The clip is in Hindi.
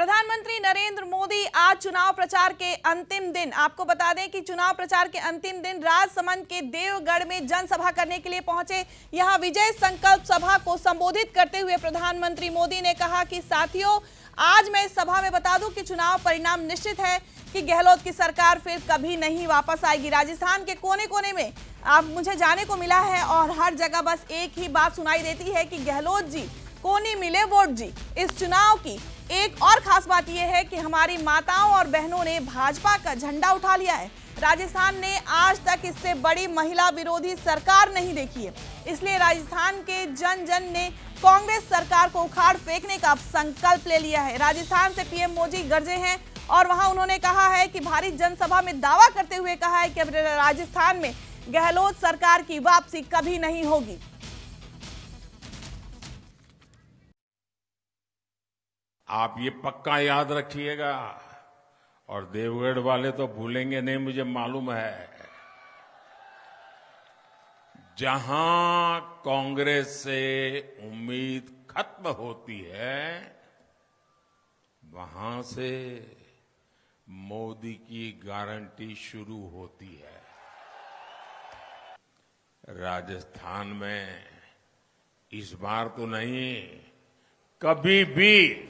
प्रधानमंत्री नरेंद्र मोदी आज चुनाव प्रचार के अंतिम दिन आपको बता दें कि चुनाव प्रचार के अंतिम दिन राजसमंद के देवगढ़ में जनसभा करने के लिए पहुंचे यहां विजय संकल्प सभा को संबोधित करते हुए प्रधानमंत्री मोदी ने कहा कि साथियों आज मैं इस सभा में बता दूं कि चुनाव परिणाम निश्चित है कि गहलोत की सरकार फिर कभी नहीं वापस आएगी राजस्थान के कोने कोने में आप मुझे जाने को मिला है और हर जगह बस एक ही बात सुनाई देती है कि गहलोत जी कोनी मिले वोट जी इस चुनाव की एक और खास बात यह है कि हमारी माताओं और बहनों ने भाजपा का झंडा उठा लिया है राजस्थान ने आज तक इससे बड़ी महिला विरोधी सरकार नहीं देखी है इसलिए राजस्थान के जन जन ने कांग्रेस सरकार को उखाड़ फेंकने का संकल्प ले लिया है राजस्थान से पीएम मोदी गर्जे हैं और वहां उन्होंने कहा है कि भारी जनसभा में दावा करते हुए कहा है कि अब राजस्थान में गहलोत सरकार की वापसी कभी नहीं होगी आप ये पक्का याद रखिएगा और देवगढ़ वाले तो भूलेंगे नहीं मुझे मालूम है जहां कांग्रेस से उम्मीद खत्म होती है वहां से मोदी की गारंटी शुरू होती है राजस्थान में इस बार तो नहीं कभी भी